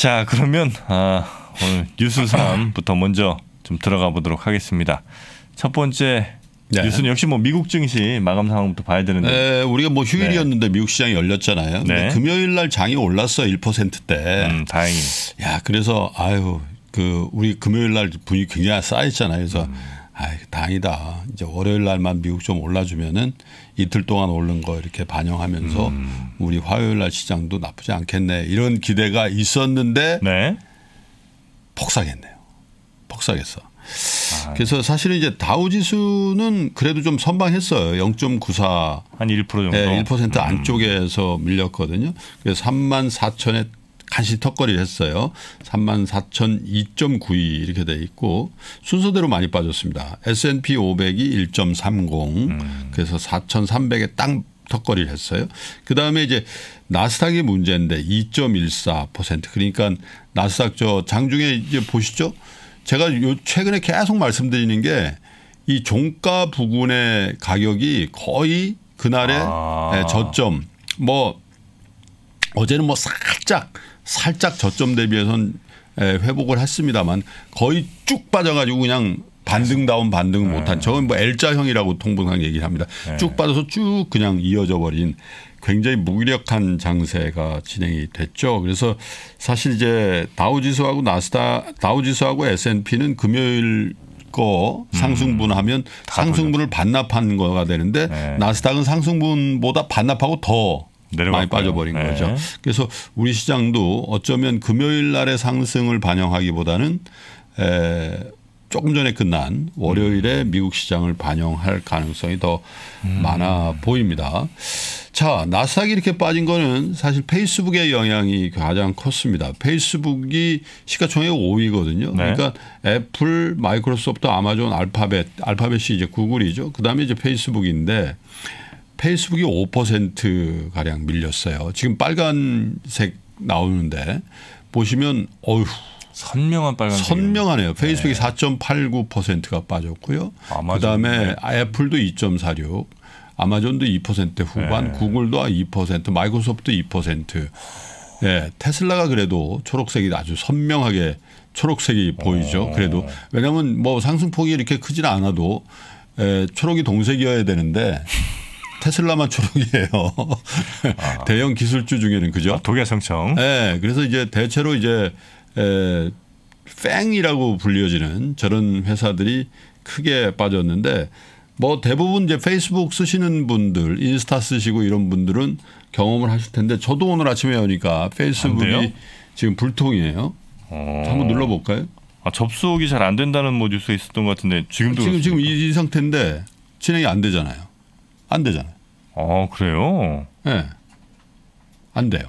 자 그러면 아, 오늘 뉴스 3부터 먼저 좀 들어가 보도록 하겠습니다. 첫 번째 네. 뉴스는 역시 뭐 미국 증시 마감 상황부터 봐야 되는데. 네, 우리가 뭐 휴일이었는데 네. 미국 시장이 열렸잖아요. 근데 네. 금요일 날 장이 올랐어 1%대. 음, 다행히. 야, 그래서 아유 그 우리 금요일 날 분위기 굉장히 쌓였잖아요. 그래서 음. 아, 다행이다. 이제 월요일 날만 미국 좀 올라주면은 이틀 동안 오른 거 이렇게 반영하면서 음. 우리 화요일 날 시장도 나쁘지 않겠네 이런 기대가 있었는데 네. 폭삭했네요. 폭삭했어. 그래서 사실은 이제 다우 지수는 그래도 좀 선방했어요. 0.94 한 1% 정도 네, 1% 음. 안쪽에서 밀렸거든요. 그래서 3만 4천에 간신 턱걸이를 했어요. 3 4천0 2 9 2 이렇게 돼 있고 순서대로 많이 빠졌습니다. S&P 500이 1.30 음. 그래서 4,300에 딱 턱걸이를 했어요. 그다음에 이제 나스닥이 문제인데 2.14% 그러니까 나스닥 저 장중에 이제 보시죠. 제가 요 최근에 계속 말씀드리는 게 이 종가 부근의 가격이 거의 그날의 아. 예, 저점 뭐 어제는 뭐 살짝 살짝 저점 대비해선 회복을 했습니다만 거의 쭉 빠져가지고 그냥 반등 다운 반등 네. 못한 저건 뭐 L자형이라고 통분상 얘기합니다. 를쭉 네. 빠져서 쭉 그냥 이어져 버린 굉장히 무기력한 장세가 진행이 됐죠. 그래서 사실 이제 다우지수하고 나스닥 다우지수하고 S&P는 금요일 거 음. 상승분하면 음, 상승분을 반납한 거가 되는데 네. 나스닥은 상승분보다 반납하고 더 많이 빠져버린 네. 거죠. 그래서 우리 시장도 어쩌면 금요일 날의 상승을 반영하기보다는 에 조금 전에 끝난 월요일에 음. 미국 시장을 반영할 가능성이 더 음. 많아 보입니다. 자, 나스닥이 이렇게 빠진 거는 사실 페이스북의 영향이 가장 컸습니다. 페이스북이 시가총액 5위거든요. 네. 그러니까 애플, 마이크로소프트, 아마존, 알파벳, 알파벳이 이제 구글이죠. 그다음에 이제 페이스북인데 페이스북이 5% 가량 밀렸어요. 지금 빨간색 나오는데 보시면 어휴 선명한 빨간 선명하네요. 페이스북이 네. 4.89%가 빠졌고요. 그다음에 네. 애플도 2.46 아마존도 2% 후반, 네. 구글도 2%, 아, 마이크로소프트 2%. 예, 테슬라가 그래도 초록색이 아주 선명하게 초록색이 어. 보이죠. 그래도 왜냐하면 뭐 상승폭이 이렇게 크지는 않아도 에, 예, 초록이 동색이어야 되는데 테슬라만 초록이에요. 아. 대형 기술주 중에는 그죠? 아, 독일 성청. 네. 그래서 이제 대체로 이제 에, 팽이라고 불려지는 저런 회사들이 크게 빠졌는데 뭐 대부분 이제 페이스북 쓰시는 분들, 인스타 쓰시고 이런 분들은 경험을 하실 텐데 저도 오늘 아침에 오니까 페이스북이 아, 지금 불통이에요. 어. 한번 눌러볼까요? 아, 접속이 잘 안 된다는 뭐 뉴스 있었던 것 같은데 지금도 지금 그렇습니까? 지금 이, 이 상태인데 진행이 안 되잖아요. 안 되잖아요. 아 그래요? 예. 네. 안 돼요.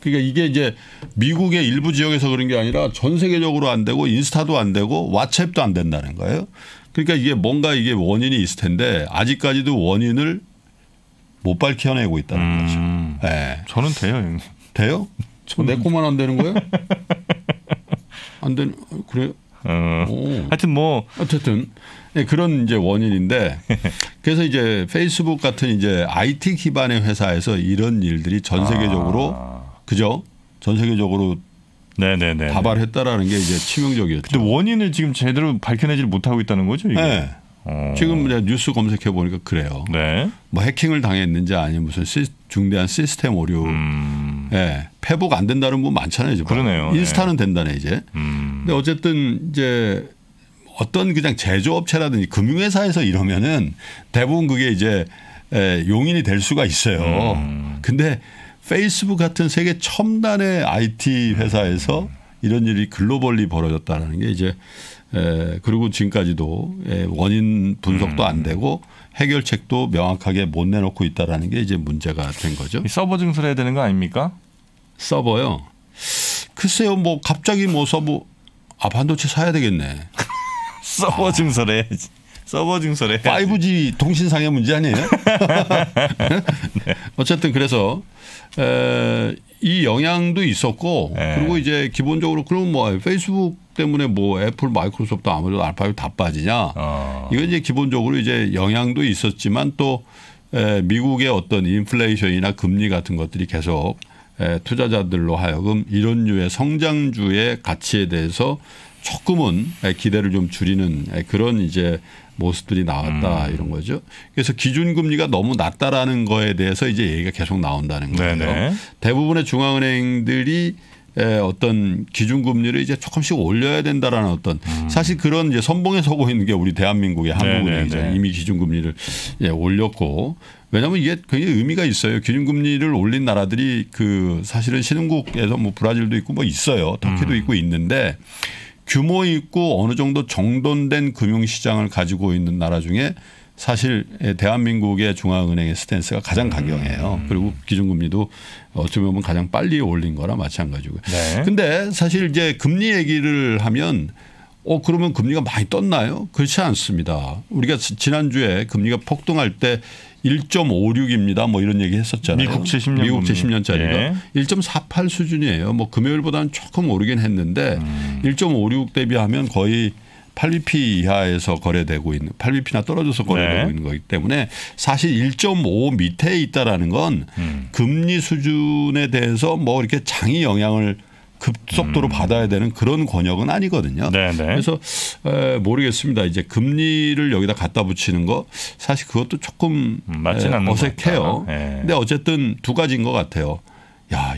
그러니까 이게 이제 미국의 일부 지역에서 그런 게 아니라 전 세계적으로 안 되고 인스타도 안 되고 왓츠도안 된다는 거예요. 그러니까 이게 뭔가 이게 원인이 있을 텐데 아직까지도 원인을 못 밝혀내고 있다는 음, 거죠. 네. 저는 돼요, 형님. 돼요? 어, 저는... 내 것만 안 되는 거예요? 안 되는 그래요? 어, 하여튼 뭐 어쨌든 네, 그런 이제 원인인데 그래서 이제 페이스북 같은 이제 IT 기반의 회사에서 이런 일들이 전 세계적으로 아. 그죠? 전 세계적으로 네네네 다발했다라는 게 이제 치명적이었죠. 근데 원인을 지금 제대로 밝혀내질 못하고 있다는 거죠, 이게. 네. 어. 지금 뉴스 검색해 보니까 그래요. 네. 뭐 해킹을 당했는지 아니면 무슨 시, 중대한 시스템 오류. 음. 예. 회복 안 된다는 분 많잖아요, 지금. 그러네요. 인스타는 네. 된다네, 이제. 음. 근데 어쨌든 이제 어떤 그냥 제조업체라든지 금융회사에서 이러면은 대부분 그게 이제 용인이 될 수가 있어요. 음. 근데 페이스북 같은 세계 첨단의 IT 회사에서 이런 일이 글로벌리 벌어졌다는 게 이제 그리고 지금까지도 원인 분석도 음. 안 되고 해결책도 명확하게 못 내놓고 있다라는 게 이제 문제가 된 거죠. 서버 증설해야 되는 거 아닙니까? 서버요. 글쎄요, 뭐 갑자기 뭐 서버 아 반도체 사야 되겠네. 서버 증설해 서버 증설해 5G 통신상의 문제 아니에요? 네. 어쨌든 그래서 에, 이 영향도 있었고 네. 그리고 이제 기본적으로 그럼 뭐 페이스북 때문에 뭐 애플, 마이크로소프트 아무래도 알파벳 다 빠지냐? 어. 이건 이제 기본적으로 이제 영향도 있었지만 또 에, 미국의 어떤 인플레이션이나 금리 같은 것들이 계속 에, 투자자들로 하여금 이런 류의 성장주의 가치에 대해서 조금은 기대를 좀 줄이는 그런 이제 모습들이 나왔다 음. 이런 거죠. 그래서 기준금리가 너무 낮다라는 거에 대해서 이제 얘기가 계속 나온다는 거예요. 네네. 네. 대부분의 중앙은행들이 어떤 기준금리를 이제 조금씩 올려야 된다라는 어떤 음. 사실 그런 이제 선봉에 서고 있는 게 우리 대한민국의 네, 네, 한국은행이잖 이미 기준금리를 예, 올렸고 왜냐하면 이게 굉장히 의미가 있어요. 기준금리를 올린 나라들이 그 사실은 신흥국에서 뭐 브라질도 있고 뭐 있어요. 터키도 음. 있고 있는데 규모 있고 어느 정도 정돈된 금융시장을 가지고 있는 나라 중에 사실 대한민국의 중앙은행의 스탠스가 가장 강경해요. 음. 그리고 기준금리도 어쩌면 보면 가장 빨리 올린 거나 마찬가지고요. 네. 근데 사실 이제 금리 얘기를 하면 어 그러면 금리가 많이 떴나요? 그렇지 않습니다. 우리가 지난주에 금리가 폭등할 때 1.56입니다. 뭐 이런 얘기 했었잖아요. 미국 70년 미국 70년짜리가 예. 1.48 수준이에요. 뭐 금요일보다는 조금 오르긴 했는데 음. 1.56 대비하면 거의 8BP 이하에서 거래되고 있는 8BP나 떨어져서 네. 거래되고 네. 있는 거기 때문에 사실 1.5 밑에 있다라는 건 음. 금리 수준에 대해서 뭐 이렇게 장이 영향을 급속도로 음. 받아야 되는 그런 권역은 아니거든요. 네네. 네. 그래서 에, 모르겠습니다. 이제 금리를 여기다 갖다 붙이는 거 사실 그것도 조금 음, 에, 어색해요. 네. 근데 어쨌든 두 가지인 것 같아요. 야,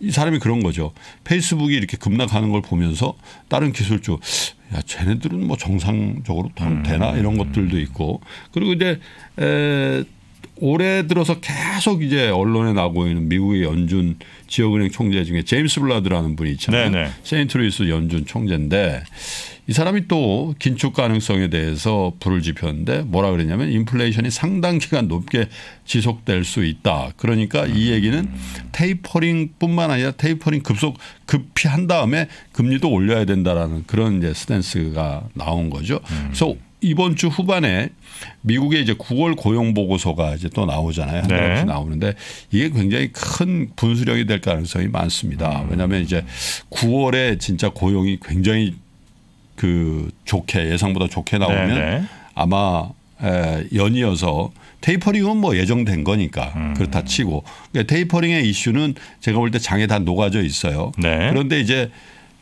이, 사람이 그런 거죠. 페이스북이 이렇게 급락하는 걸 보면서 다른 기술주 야, 쟤네들은 뭐 정상적으로 돈 음, 되나 이런 음. 것들도 있고 그리고 이제 에, 올해 들어서 계속 이제 언론에 나오고 있는 미국의 연준 지역은행 총재 중에 제임스 블라드라는 분이 있잖아요. 네, 네. 세인트루이스 연준 총재인데 이 사람이 또 긴축 가능성에 대해서 불을 지폈는데 뭐라 그랬냐면 인플레이션이 상당 기간 높게 지속될 수 있다. 그러니까 이 얘기는 테이퍼링뿐만 아니라 테이퍼링 급속 급히 한 다음에 금리도 올려야 된다라는 그런 이제 스탠스가 나온 거죠. 그래서 음. 이번 주 후반에 미국의 이제 9월 고용 보고서가 이제 또 나오잖아요. 한 달씩 네. 나오는데 이게 굉장히 큰 분수령이 될 가능성이 많습니다. 음. 왜냐하면 이제 9월에 진짜 고용이 굉장히 그 좋게 예상보다 좋게 나오면 네, 네. 아마 에, 연이어서 테이퍼링은 뭐 예정된 거니까 음. 그렇다 치고 그러니까 테이퍼링의 이슈는 제가 볼 때 장에 다 녹아져 있어요. 네. 그런데 이제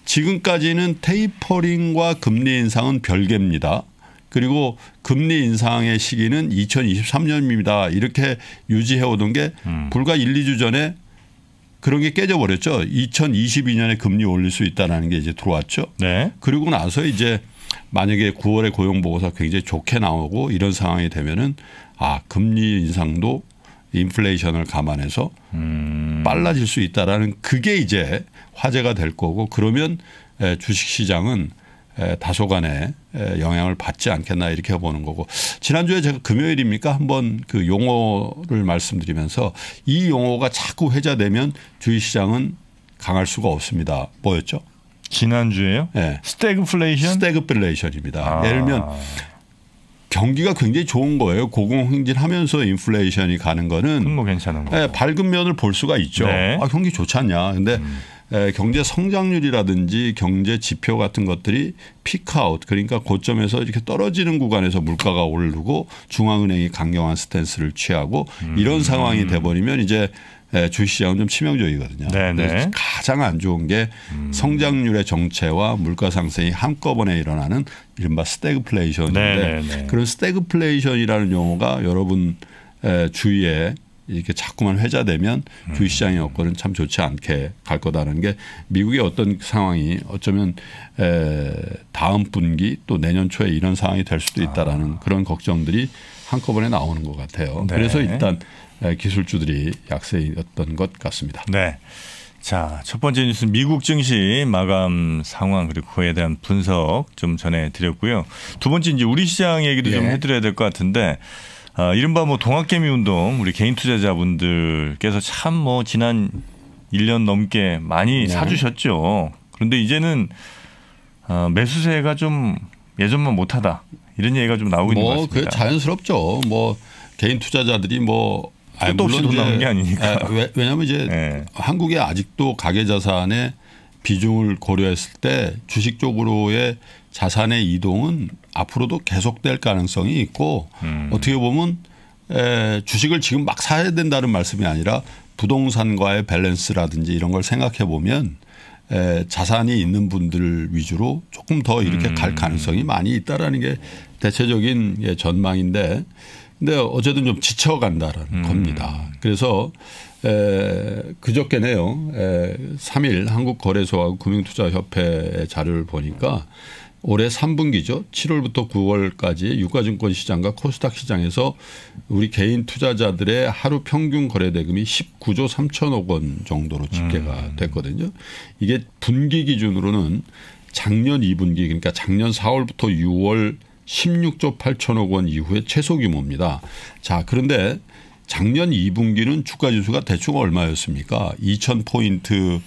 지금까지는 테이퍼링과 금리 인상은 별개입니다. 그리고 금리 인상의 시기는 2023년입니다. 이렇게 유지해 오던 게 음. 불과 1, 2주 전에 그런 게 깨져버렸죠. 2022년에 금리 올릴 수 있다라는 게 이제 들어왔죠. 네. 그리고 나서 이제 만약에 9월에 고용 보고서 굉장히 좋게 나오고 이런 상황이 되면은 아 금리 인상도 인플레이션을 감안해서 음. 빨라질 수 있다라는 그게 이제 화제가 될 거고 그러면 주식 시장은 다소간의 영향을 받지 않겠나 이렇게 보는 거고 지난주에 제가 금요일입니까 한번 그 용어를 말씀드리면서 이 용어가 자꾸 회자되면 주식시장은 강할 수가 없습니다. 뭐였죠? 지난주에요? 네. 스태그플레이션? 스태그플레이션입니다. 아. 예를 들면 경기가 굉장히 좋은 거예요. 고공행진하면서 인플레이션이 가는 거는 뭐 괜찮은 거. 예, 밝은 면을 볼 수가 있죠. 네. 아 경기 좋지 않냐. 근데 음. 경제 성장률이라든지 경제 지표 같은 것들이 피크아웃 그러니까 고점에서 이렇게 떨어지는 구간에서 물가가 오르고 중앙은행이 강경한 스탠스를 취하고 이런 음. 상황이 돼버리면 이제 주시장은 좀 치명적이거든요. 네네. 네. 가장 안 좋은 게 음. 성장률의 정체와 물가 상승이 한꺼번에 일어나는 이른바 스태그플레이션인데 네네. 네. 그런 스태그플레이션이라는 용어가 여러분 주위에 이렇게 자꾸만 회자되면 음. 주시장의 여건은 참 좋지 않게 갈 거다라는 게 미국의 어떤 상황이 어쩌면 에 다음 분기 또 내년 초에 이런 상황이 될 수도 있다라는 아. 그런 걱정들이 한꺼번에 나오는 것 같아요. 네. 그래서 일단 기술주들이 약세였던 것 같습니다. 네. 자, 첫 번째 뉴스 미국 증시 마감 상황 그리고 그에 대한 분석 좀 전해 드렸고요. 두 번째 이제 우리 시장 얘기도 예. 좀 네. 해드려야 될 것 같은데 어, 이른바 뭐 동학개미 운동 우리 개인 투자자분들께서 참 뭐 지난 1년 넘게 많이 네. 사주셨죠. 그런데 이제는 어, 매수세가 좀 예전만 못하다 이런 얘기가 좀 나오고 있는 뭐, 것 같습니다. 그 자연스럽죠. 뭐 개인 투자자들이 뭐 아니, 물론 돈 나오는 게 아니니까. 에, 아, 왜냐하면 이제 네. 한국에 아직도 가계 자산의 비중을 고려했을 때 주식 쪽으로의 자산의 이동은 앞으로도 계속될 가능성이 있고 음. 어떻게 보면 에, 주식을 지금 막 사야 된다는 말씀이 아니라 부동산과의 밸런스라든지 이런 걸 생각해 보면 에, 자산이 있는 분들 위주로 조금 더 이렇게 음. 갈 가능성이 많이 있다라는 게 대체적인 예, 전망인데 근데 어쨌든 좀 지쳐간다는 음. 겁니다. 그래서 에, 그저께네요. 에, 3일 한국거래소하고 금융투자협회 자료를 보니까 올해 3분기죠. 7월부터 9월까지 유가증권 시장과 코스닥 시장에서 우리 개인 투자자들의 하루 평균 거래 대금이 19조 3천억 원 정도로 집계가 음. 됐거든요. 이게 분기 기준으로는 작년 2분기 그러니까 작년 4월부터 6월 16조 8천억 원 이후의 최소 규모입니다. 자, 그런데 작년 2분기는 주가 지수가 대충 얼마였습니까? 2,000포인트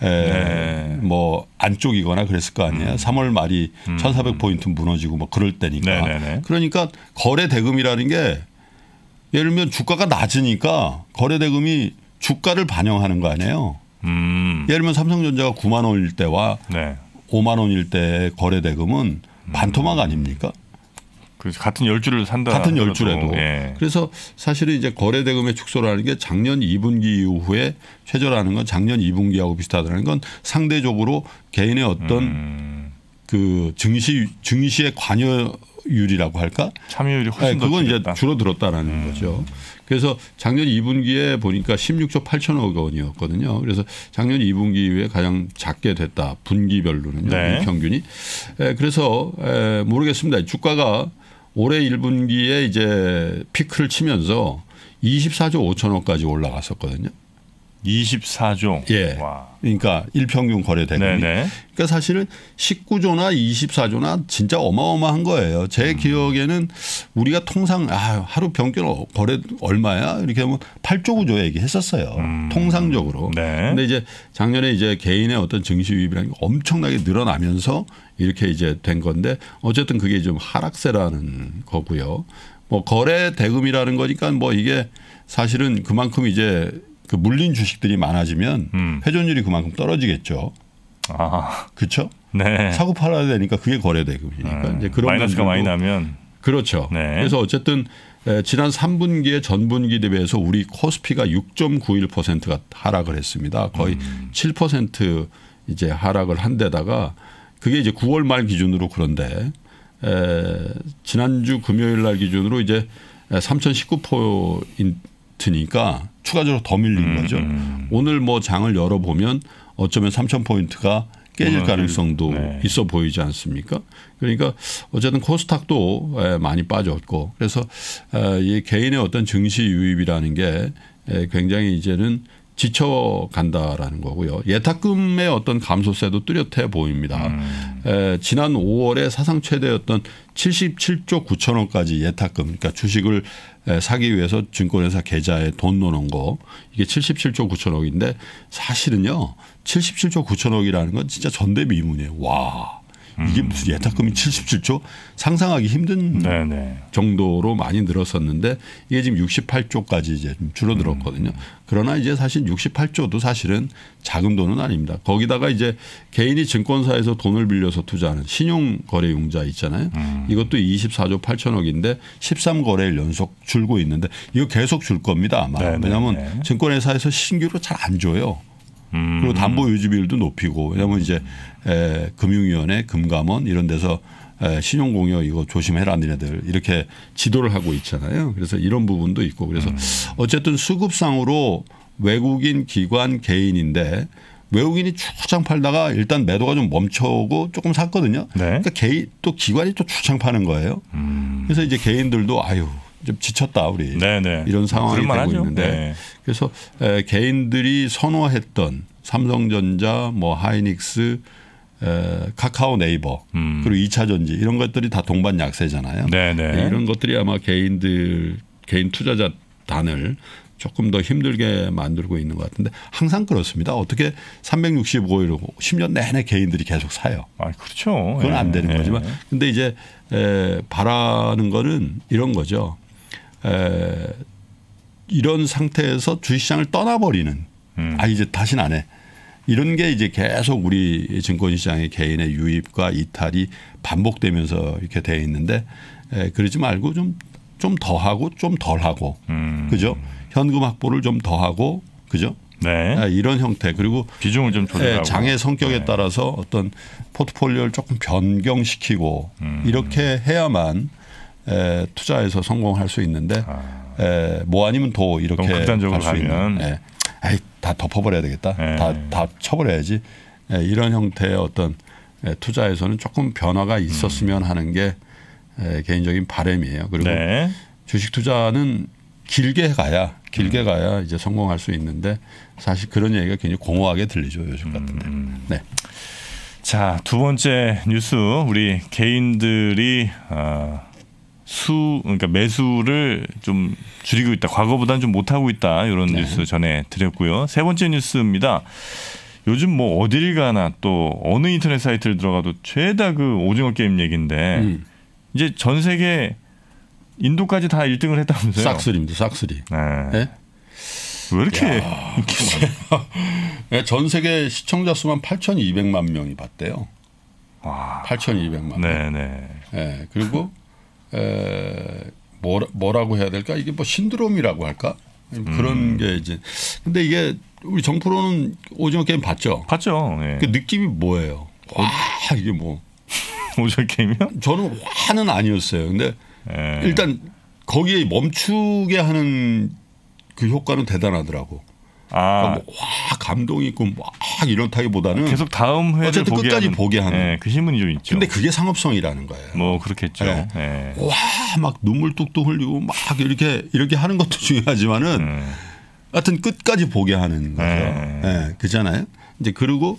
네. 뭐 안쪽이거나 그랬을 거 아니에요. 음. 3월 말이 음. 1,400포인트 무너지고 뭐 그럴 때니까. 네네네. 그러니까 거래 대금이라는 게 예를 들면 주가가 낮으니까 거래 대금이 주가를 반영하는 거 아니에요. 음. 예를 들면 삼성전자가 9만 원일 때와 네. 5만 원일 때 거래 대금은 반토막 아닙니까? 그렇죠. 같은 열주를 산다. 같은 열주라도. 예. 그래서 사실은 이제 거래 대금의 축소라는 게 작년 2분기 이후에 최저라는 건 작년 2분기하고 비슷하다는 건 상대적으로 개인의 어떤 음. 그 증시 증시의 관여율이라고 할까? 참여율이 훨씬 네, 그건 이제 줄어들었다라는 음. 거죠. 그래서 작년 2분기에 보니까 16조 8천억 원이었거든요. 그래서 작년 2분기 이후에 가장 작게 됐다. 분기별로는요. 네. 평균이. 에, 그래서 에, 모르겠습니다. 주가가 올해 1분기에 이제 피크를 치면서 24조 5천억까지 올라갔었거든요. 24종. 예. 와. 그러니까 일평균 거래 대금이. 네네. 그러니까 사실은 19조나 24조나 진짜 어마어마한 거예요. 제 음. 기억에는 우리가 통상 아, 하루 평균 거래 얼마야? 이렇게 하면 8조 9조 얘기했었어요. 음. 통상적으로. 네. 근데 이제 작년에 이제 개인의 어떤 증시 위입이라는게 엄청나게 늘어나면서 이렇게 이제 된 건데 어쨌든 그게 좀 하락세라는 거고요. 뭐 거래 대금이라는 거니까 뭐 이게 사실은 그만큼 이제 그 물린 주식들이 많아지면 음. 회전율이 그만큼 떨어지겠죠. 아. 그렇죠? 네. 사고 팔아야 되니까 그게 거래대금이니까 그러니까 음. 이제 그런 마이너스가 많이 나면 그렇죠. 네. 그래서 어쨌든 지난 3분기에 전분기 대비해서 우리 코스피가 6.91%가 하락을 했습니다. 거의 음. 7% 이제 하락을 한 데다가 그게 이제 9월 말 기준으로 그런데 지난주 금요일 날 기준으로 이제 3,019포인 리스트니까 추가적으로 더 밀린 음. 거죠. 음. 오늘 뭐 장을 열어보면 어쩌면 3천 포인트가 깨질 음, 가능성도 음, 네. 있어 보이지 않습니까? 그러니까 어쨌든 코스닥도 많이 빠졌고 그래서 이 개인의 어떤 증시 유입이라는 게 굉장히 이제는 지쳐간다라는 거고요. 예탁금의 어떤 감소세도 뚜렷해 보입니다. 음. 에, 지난 5월에 사상 최대였던 77조 9천 원까지 예탁금, 그러니까 주식을 에, 사기 위해서 증권회사 계좌에 돈넣는거 이게 77조 9천억인데 사실은요, 77조 9천억이라는 건 진짜 전대미문이에요. 와. 이게 무슨 예탁금이 77조 상상하기 힘든 네네. 네. 정도로 많이 늘었었는데 이게 지금 68조까지 이제 줄어들었거든요. 음. 그러나 이제 사실 68조도 사실은 작은 돈은 아닙니다. 거기다가 이제 개인이 증권사에서 돈을 빌려서 투자하는 신용거래융자 있잖아요. 음. 이것도 24조 8천억인데 13거래일 연속 줄고 있는데 이거 계속 줄 겁니다. 아마. 네, 네, 왜냐하면 증권회사에서 신규로 잘 안 줘요. 음. 그리고 담보 유지비율도 높이고 왜냐면 이제 에, 금융위원회, 금감원 이런 데서 에, 신용공여 이거 조심해라 니네들 이렇게 지도를 하고 있잖아요. 그래서 이런 부분도 있고 그래서 음. 어쨌든 수급상으로 외국인 기관 개인인데 외국인이 추장 팔다가 일단 매도가 좀 멈춰고 오 조금 샀거든요. 네. 그러니까 개인 또 기관이 또 추장 파는 거예요. 음. 그래서 이제 개인들도 아유 좀 지쳤다 우리 네네. 네. 이런 상황이 되고 하죠. 있는데 네. 그래서 에, 개인들이 선호했던 삼성전자, 뭐 하이닉스, 에, 카카오 네이버 음. 그리고 이차전지 이런 것들이 다 동반 약세잖아요. 네네. 네. 예, 이런 것들이 아마 개인들 개인 투자자 단을 조금 더 힘들게 만들고 있는 것 같은데 항상 그렇습니다. 어떻게 365일 10년 내내 개인들이 계속 사요. 아, 그렇죠. 그건 안 예, 되는 예. 거지만 근데 이제 에, 바라는 거는 이런 거죠. 에, 이런 상태에서 주식시장을 떠나버리는 음. 아 이제 다시는 안 해. 이런 게 이제 계속 우리 증권시장의 개인의 유입과 이탈이 반복되면서 이렇게 돼 있는데 에, 그러지 말고 좀 좀 더 하고 좀 덜 하고 음. 그죠 현금 확보를 좀 더 하고 그죠 네. 에, 아, 이런 형태 그리고 비중을 좀 조절하고 에, 장의 성격에 네. 따라서 어떤 포트폴리오를 조금 변경시키고 음. 이렇게 해야만 에, 투자해서 성공할 수 있는데 아. 에, 뭐 아니면 도 이렇게 극 갈수 있는. 예. 에, 아이, 다 덮어버려야 되겠다. 예. 다, 다 쳐버려야지. 에, 예, 이런 형태의 어떤 에, 투자에서는 조금 변화가 있었으면 음. 하는 게 에, 개인적인 바램이에요. 그리고 네. 주식 투자는 길게 가야 길게 음. 가야 이제 성공할 수 있는데 사실 그런 얘기가 굉장히 공허하게 들리죠 요즘 같은데. 음. 네. 자두 번째 뉴스 우리 개인들이 어, 수 그러니까 매수를 좀 줄이고 있다. 과거보다는 좀 못하고 있다. 이런 네. 뉴스 전해 드렸고요. 세 번째 뉴스입니다. 요즘 뭐 어딜 가나 또 어느 인터넷 사이트를 들어가도 죄다 그 오징어 게임 얘긴데 음. 이제 전 세계 인도까지 다 1등을 했다면서요? 싹쓸입니다. 싹쓸이. 네. 네? 왜 이렇게 야, 예, 전 세계 시청자 수만 8,200만 명이 봤대요. 와. 8,200만. 네, 네. 네. 그리고 에, 뭐라, 고 해야 될까 이게 뭐 신드롬이라고 할까 그런 음. 게 이제 근데 이게 우리 정프로는 오징어 게임 봤죠? 봤죠. 예. 그 느낌이 뭐예요? 와 이게 뭐 오징어 게임이요? 저는 화는 아니었어요. 근데 예. 일단 거기에 멈추게 하는 그 효과는 대단하더라고. 아. 그러니까 뭐와 감동 이 있고 막 이렇다기보다는 계속 다음 회를 어쨌든 보게 끝까지 하는, 보게 하는 네, 예, 그신문좀 있죠. 근데 그게 상업성이라는 거예요. 뭐 그렇겠죠. 네. 예. 네. 예. 와막 눈물 뚝뚝 흘리고 막 이렇게 이렇게 하는 것도 중요하지만은 네. 하여튼 끝까지 보게 하는 거죠. 네. 그잖아요. 이제 그리고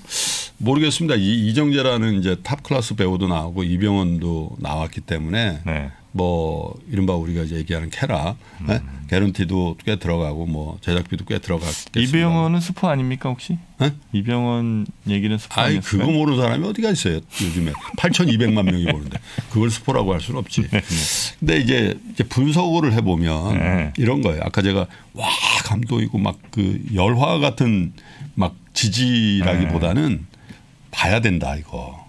모르겠습니다. 이 이정재라는 이제 탑 클래스 배우도 나오고 이병헌도 나왔기 때문에 네. 뭐 이른바 우리가 이제 얘기하는 캐라 음. 네? 개런티도 꽤 들어가고 뭐 제작비도 꽤들어갔겠습 이병헌은 스포 아닙니까 혹시? 네? 이병헌 얘기는 스포 아니 그거 모르는 사람이 어디가 있어요 요즘에 8,200만 명이 보는데 그걸 스포라고 할 수는 없지. 네, 네. 근데 이제, 이제 분석을 해보면 네. 이런 거예요. 아까 제가 와 감동이고 막 그 열화 같은 막 지지라기보다는 네. 봐야 된다 이거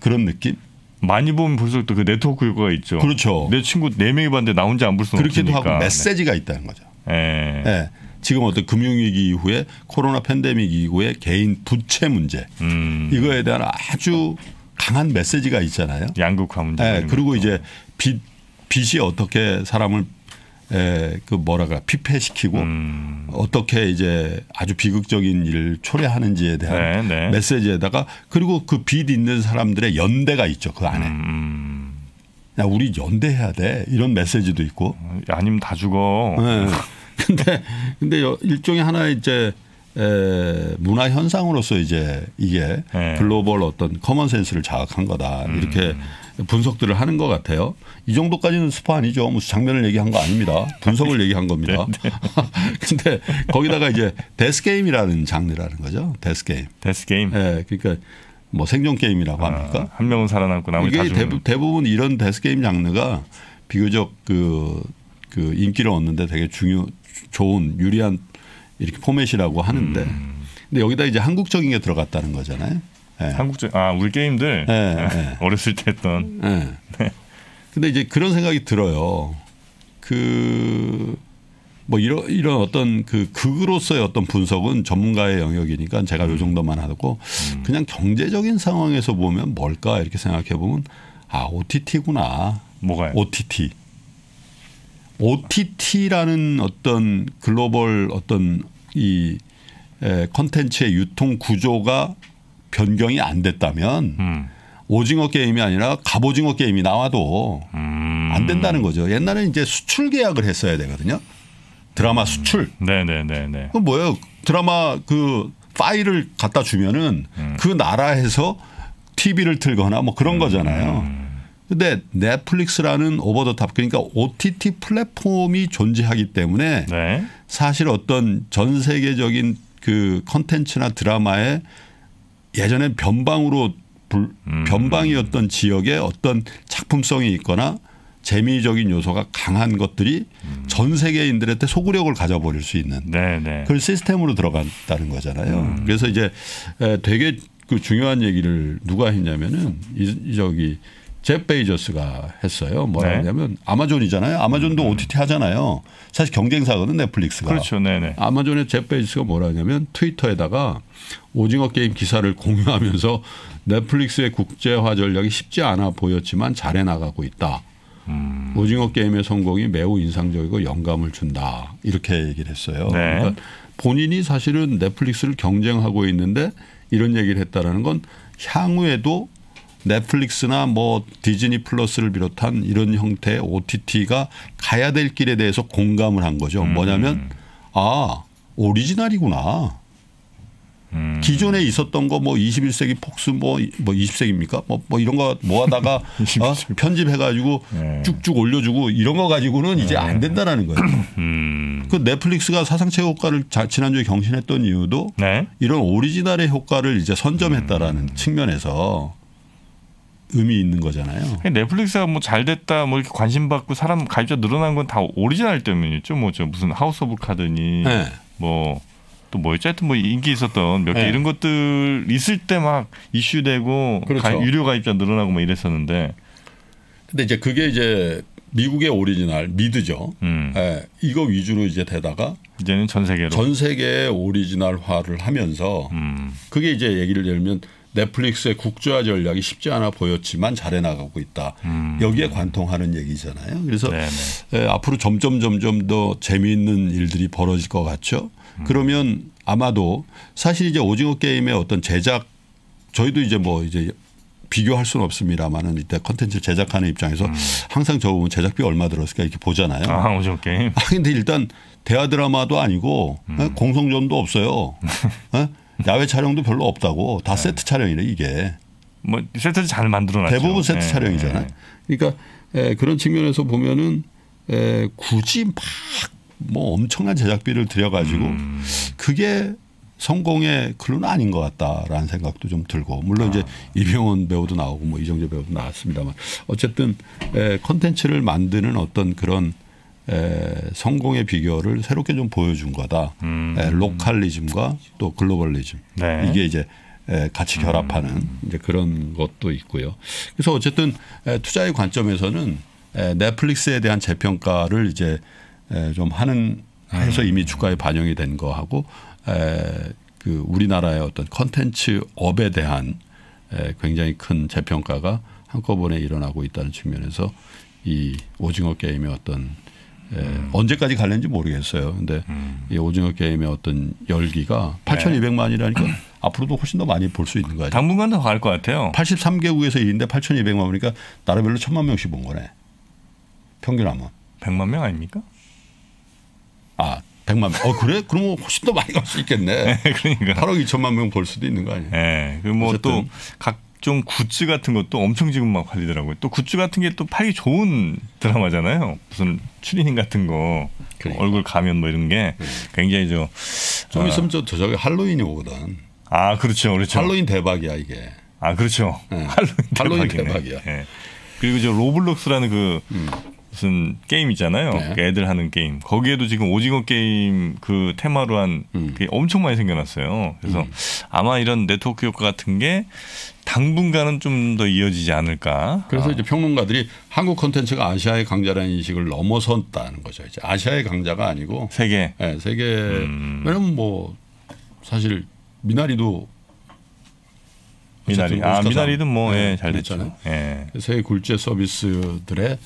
그런 느낌. 많이 보면 벌써 또 그 네트워크 효과가 있죠. 그렇죠. 내 친구 네 명이 봤는데 나 혼자 안 볼 수는 그렇게도 없으니까. 하고 네. 메시지가 네. 있다는 거죠. 예. 예. 지금 어떤 금융위기 이후에 코로나 팬데믹 이후에 개인 부채 문제 음. 이거에 대한 아주 강한 메시지가 있잖아요. 양극화 문제. 예. 그리고 것도. 이제 빚 빚이 어떻게 사람을 에그 예, 뭐라 그래 피폐시키고 음. 어떻게 이제 아주 비극적인 일을 초래하는지에 대한 네, 네. 메시지에다가 그리고 그 빚 있는 사람들의 연대가 있죠 그 안에. 음, 음. 야 우리 연대해야 돼 이런 메시지도 있고. 아니면 다 죽어. 네. 근데 근데 일종의 하나의 이제 에, 문화 현상으로서 이제 이게 네. 글로벌 어떤 커먼 센스를 자극한 거다 이렇게 음. 분석들을 하는 것 같아요. 이 정도까지는 스포 아니죠. 무슨 장면을 얘기한 거 아닙니다. 분석을 얘기한 겁니다. 네, 네. 근데 거기다가 이제 데스 게임이라는 장르라는 거죠. 데스 게임. 데스 게임. 예. 그러니까 뭐 생존 게임이라고 아, 합니까? 한 명은 살아남고 나머지 이게 대부, 대부분 이런 데스 게임 장르가 비교적 그, 그 인기를 얻는데 되게 중요 좋은 유리한 이렇게 포맷이라고 하는데 음. 근데 여기다 이제 한국적인 게 들어갔다는 거잖아요. 네. 한국 적아 우리 게임들 네, 네. 네, 어렸을 때 했던. 네. 네. 근데 이제 그런 생각이 들어요. 그뭐 이런 이런 어떤 그 극으로서의 어떤 분석은 전문가의 영역이니까 제가 요 음. 정도만 하고 음. 그냥 경제적인 상황에서 보면 뭘까 이렇게 생각해 보면 아 OTT구나. 뭐가요? OTT. OTT라는 어떤 글로벌 어떤 이 컨텐츠의 유통 구조가 변경이 안 됐다면 음. 오징어 게임이 아니라 갑오징어 게임이 나와도 음. 안 된다는 거죠. 옛날에 는 이제 수출 계약을 했어야 되거든요. 드라마 음. 수출. 네네네네. 그 뭐예요? 드라마 그 파일을 갖다 주면은 음. 그 나라에서 TV를 틀거나 뭐 그런 음. 거잖아요. 근데 넷플릭스라는 오버 더탑 그러니까 OTT 플랫폼이 존재하기 때문에 네. 사실 어떤 전 세계적인 그 컨텐츠나 드라마에 예전엔 변방으로 불, 음. 변방이었던 지역에 어떤 작품성이 있거나 재미적인 요소가 강한 것들이 음. 전 세계인들한테 소구력을 가져버릴 수 있는 네네. 그걸 시스템으로 들어간다는 거잖아요. 음. 그래서 이제 되게 그 중요한 얘기를 누가 했냐면은 이, 저기 잭 베이저스가 했어요. 뭐라 네. 하냐면 아마존이잖아요. 아마존도 음. OTT 하잖아요. 사실 경쟁사거든 넷플릭스가. 그렇죠. 네네. 네. 아마존의 잭 베이저스가 뭐라 하냐면 트위터에다가 오징어 게임 기사를 공유하면서 넷플릭스의 국제화 전략이 쉽지 않아 보였지만 잘해 나가고 있다. 음. 오징어 게임의 성공이 매우 인상적이고 영감을 준다. 이렇게 얘기를 했어요. 네. 그러니까 본인이 사실은 넷플릭스를 경쟁하고 있는데 이런 얘기를 했다라는 건 향후에도 넷플릭스나 뭐 디즈니 플러스를 비롯한 이런 형태의 OTT가 가야 될 길에 대해서 공감을 한 거죠. 뭐냐면 음. 아 오리지널이구나. 음. 기존에 있었던 거 뭐 21세기 폭스 뭐뭐 20세기입니까? 뭐, 뭐, 뭐 이런 거 모아다가 어? 편집해가지고 네. 쭉쭉 올려주고 이런 거 가지고는 이제 안 예. 된다라는 거예요. 음. 그 넷플릭스가 사상 최고 가를 지난주에 경신했던 이유도 네. 이런 오리지널의 효과를 이제 선점했다라는 음. 측면에서 의미 있는 거잖아요. 넷플릭스가 뭐 잘 됐다 뭐 이렇게 관심 받고 사람 가입자 늘어난 건 다 오리지널 때문이죠. 뭐 저 무슨 하우스 오브 카드니 네. 뭐또 뭐였죠? 하여튼 뭐 인기 있었던 몇개 네. 이런 것들 있을 때 막 이슈되고 그렇죠. 가입, 유료 가입자 늘어나고 뭐 이랬었는데. 근데 이제 그게 이제 미국의 오리지널 미드죠. 음. 네, 이거 위주로 이제 되다가 이제는 전 세계로 전 세계 오리지널화를 하면서 음. 그게 이제 얘기를 들면 넷플릭스의 국제화 전략이 쉽지 않아 보였지만 잘해 나가고 있다. 음. 여기에 관통하는 얘기잖아요. 그래서 네, 앞으로 점점 점점 더 재미있는 일들이 벌어질 것 같죠. 그러면 아마도 사실 이제 오징어 게임의 어떤 제작 저희도 이제 뭐 이제 비교할 수는 없습니다만은 이때 컨텐츠 제작하는 입장에서 음. 항상 저 부분 제작비 얼마 들었을까 이렇게 보잖아요. 아, 오징어 게임. 아, 근데 일단 대화 드라마도 아니고 어, 음. 공성전도 없어요. 어? 야외 촬영도 별로 없다고 다 네. 세트 촬영이래 이게. 뭐 세트 잘 만들어놨죠. 대부분 세트 네. 촬영이잖아요. 네. 그러니까 에, 그런 측면에서 보면은 에, 굳이 막뭐 엄청난 제작비를 들여가지고 음. 그게 성공의 글로는 아닌 것 같다라는 생각도 좀 들고 물론 아. 이제 이병헌 배우도 나오고 뭐 이정재 배우도 나왔습니다만 어쨌든 컨텐츠를 만드는 어떤 그런 에, 성공의 비결을 새롭게 좀 보여준 거다. 음. 에, 로컬리즘과 또 글로벌리즘 네. 이게 이제 에, 같이 결합하는 음. 이제 그런 것도 있고요. 그래서 어쨌든 에, 투자의 관점에서는 에, 넷플릭스에 대한 재평가를 이제 좀 하는 해서 네. 이미 주가에 반영이 된 거하고 그 우리나라의 어떤 컨텐츠 업에 대한 굉장히 큰 재평가가 한꺼번에 일어나고 있다는 측면에서 이 오징어 게임의 어떤 음. 언제까지 갈는지 모르겠어요. 근데 음. 이 오징어 게임의 어떤 열기가 8,200만이라니까 앞으로도 훨씬 더 많이 볼 수 있는 거 아니에요? 당분간 더 갈 것 같아요. 83개국에서 1인데 8,200만 보니까 나라별로 천만 명씩 본 거네. 평균 하면. 100만 명 아닙니까? 아, 100만. 어 그래? 그러면 뭐 훨씬 더 많이 갈 수 있겠네. 네, 그러니까. 8억 2천만 명벌 수도 있는 거 아니에요? 네. 그뭐또 각종 굿즈 같은 것도 엄청 지금 막 팔리더라고요. 또 굿즈 같은 게 또 팔기 좋은 드라마잖아요. 무슨 추리닝 같은 거, 뭐 그러니까. 얼굴 가면 뭐 이런 게 그러니까. 굉장히 저. 좀 아. 있으면 저, 저기 할로윈이 오거든. 아 그렇죠, 그렇죠. 할로윈 대박이야 이게. 아 그렇죠. 네. 할로윈, 할로윈 대박이야. 네. 그리고 저 로블록스라는 그 음. 무슨 게임이잖아요. 네. 그 애들 하는 게임. 거기에도 지금 오징어 게임 그 테마로 한 음. 그게 엄청 많이 생겨났어요. 그래서 음. 아마 이런 네트워크 효과 같은 게 당분간은 좀 더 이어지지 않을까. 그래서 아. 이제 평론가들이 한국 콘텐츠가 아시아의 강자라는 인식을 넘어섰다는 거죠. 이제 아시아의 강자가 아니고 세계. 네, 세계. 음. 왜냐면 뭐 사실 미나리도 미나리. 아, 미나리도 뭐, 예, 네, 잘 됐잖아요. 예. 그 세계 굴제 서비스들의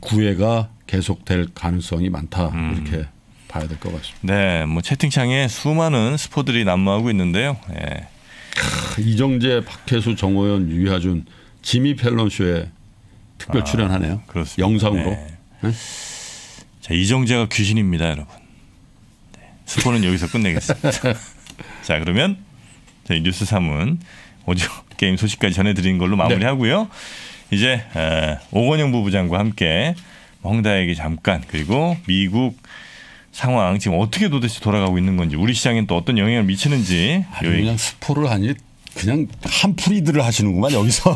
구애가 계속될 가능성이 많다 음. 이렇게 봐야 될 것 같습니다. 네, 뭐 채팅창에 수많은 스포들이 난무하고 있는데요. 예. 크, 이정재, 박혜수, 정호연, 유하준, 지미 펠런 쇼에 특별 아, 출연하네요. 그렇습니다. 영상으로. 네. 네? 자, 이정재가 귀신입니다, 여러분. 네. 스포는 여기서 끝내겠습니다. 자, 그러면 저희 뉴스 3은 오징 게임 소식까지 전해드린 걸로 네. 마무리하고요. 네. 이제 오건영 부부장과 함께 헝다 얘기 잠깐 그리고 미국 상황 지금 어떻게 도대체 돌아가고 있는 건지 우리 시장엔 또 어떤 영향을 미치는지 아니, 그냥 스포를 하니 그냥 한풀이들을 하시는구만 여기서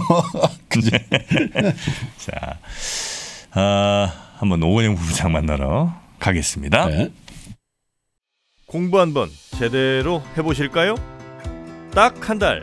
이제 자 아, 한번 오건영 부부장 만나러 가겠습니다. 네. 공부 한번 제대로 해보실까요? 딱 한 달.